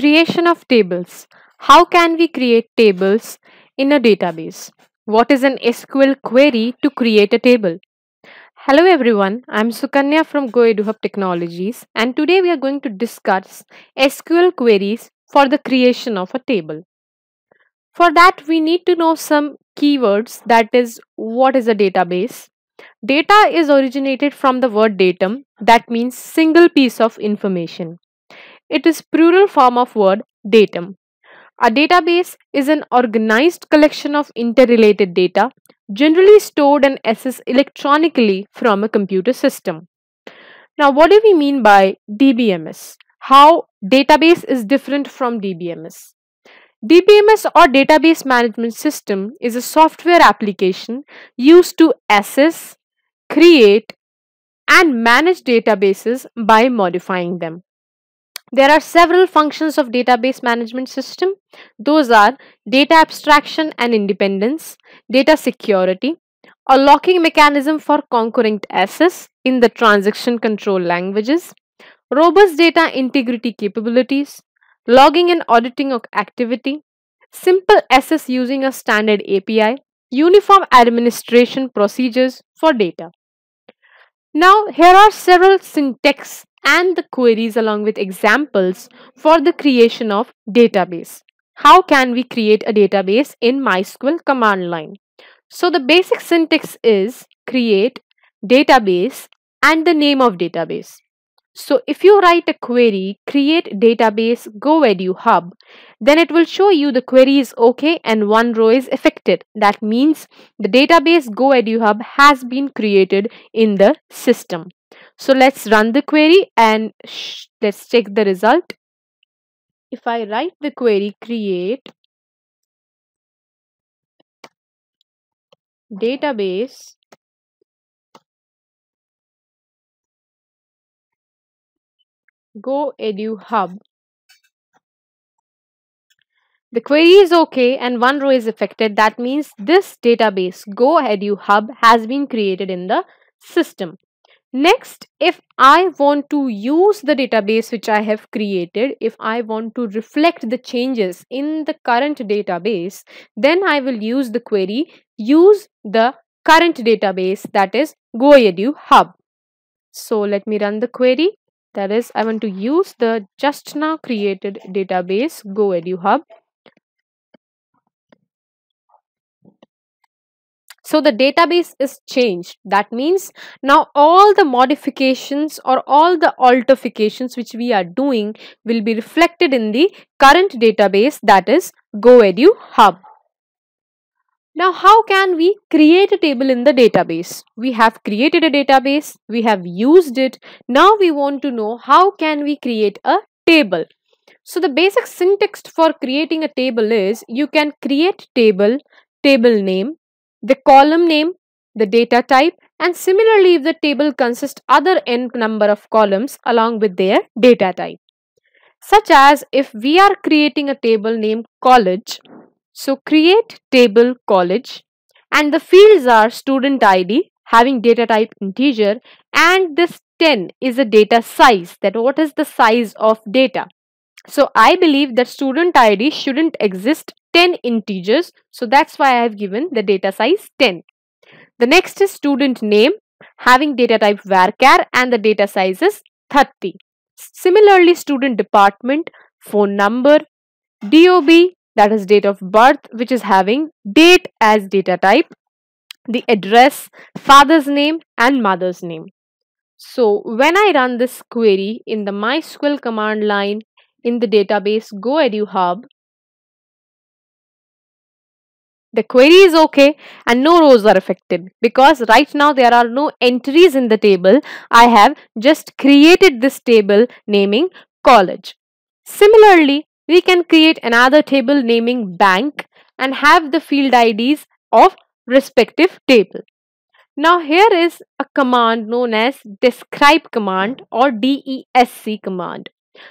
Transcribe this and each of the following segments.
Creation of tables. How can we create tables in a database? What is an SQL query to create a table? Hello everyone, I'm Sukanya from GoEduHub Technologies and today we are going to discuss SQL queries for the creation of a table. For that we need to know some keywords that is what is a database, Data is originated from the word datum that means single piece of information. It is plural form of word datum. A database is an organized collection of interrelated data generally stored and accessed electronically from a computer system. Now, what do we mean by DBMS? How database is different from DBMS? DBMS or Database Management System is a software application used to access, create, and manage databases by modifying them. There are several functions of database management system. Those are data abstraction and independence, data security, a locking mechanism for concurrent access in the transaction control languages, robust data integrity capabilities, logging and auditing of activity, simple access using a standard API, uniform administration procedures for data. Now here are several syntax and the queries along with examples for the creation of database. How can we create a database in MySQL command line? So the basic syntax is create database and the name of database. So if you write a query, create database, goeduhub, hub, then it will show you the query is okay and one row is affected. That means the database goeduhub hub has been created in the system. So let's run the query and let's check the result. If I write the query create database Go Edu Hub. The query is okay and one row is affected. That means this database Go Edu Hub, has been created in the system. Next, if I want to use the database which I have created, if I want to reflect the changes in the current database, then I will use the query use the current database that is Go Edu Hub. So let me run the query. That is, I want to use the just now created database GoEduHub. So the database is changed. That means now all the modifications or all the alterations which we are doing will be reflected in the current database that is GoEduHub. Now, how can we create a table in the database? We have created a database, we have used it. Now we want to know how can we create a table. So the basic syntax for creating a table is you can create table, table name, the column name, the data type and similarly if the table consists other n number of columns along with their data type. Such as if we are creating a table named college so create table college and the fields are student ID having data type integer and this 10 is a data size that what is the size of data. So I believe that student ID shouldn't exist 10 integers. So that's why I have given the data size 10. The next is student name having data type varchar and the data size is 30. Similarly, student department, phone number, DOB, that is date of birth which is having date as data type, the address, father's name and mother's name. So when I run this query in the MySQL command line in the database edu Hub, the query is okay and no rows are affected because right now there are no entries in the table. I have just created this table naming college. Similarly, we can create another table naming bank and have the field IDs of respective table. Now here is a command known as describe command or DESC command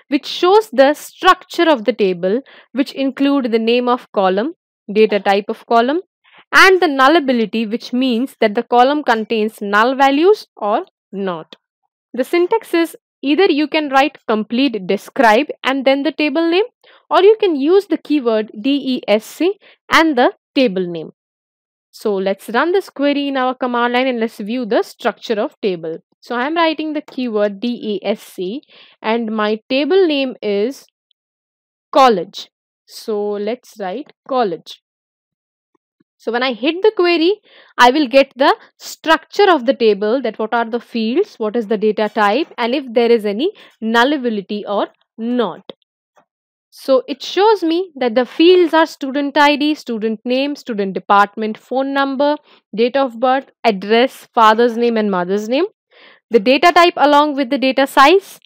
which shows the structure of the table which include the name of column, data type of column and the nullability which means that the column contains null values or not. The syntax is Either you can write complete describe and then the table name or you can use the keyword DESC and the table name. So let's run this query in our command line and let's view the structure of table. So I'm writing the keyword DESC and my table name is college. So let's write college. So when I hit the query, I will get the structure of the table that what are the fields, what is the data type and if there is any nullability or not. So it shows me that the fields are student ID, student name, student department, phone number, date of birth, address, father's name and mother's name, the data type along with the data size,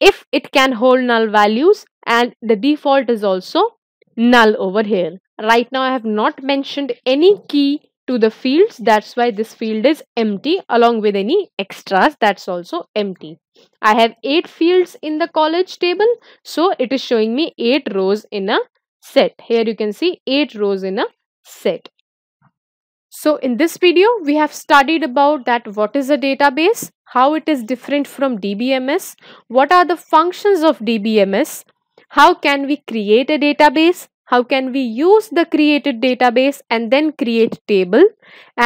if it can hold null values and the default is also null over here. Right now I have not mentioned any key to the fields that's why this field is empty along with any extras that's also empty. I have 8 fields in the college table so it is showing me 8 rows in a set. Here you can see 8 rows in a set. So in this video we have studied about that what is a database, how it is different from DBMS, what are the functions of DBMS, how can we create a database, how can we use the created database and then create table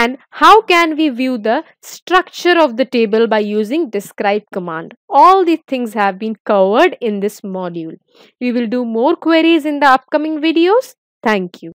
and how can we view the structure of the table by using describe command all these things have been covered in this module we will do more queries in the upcoming videos thank you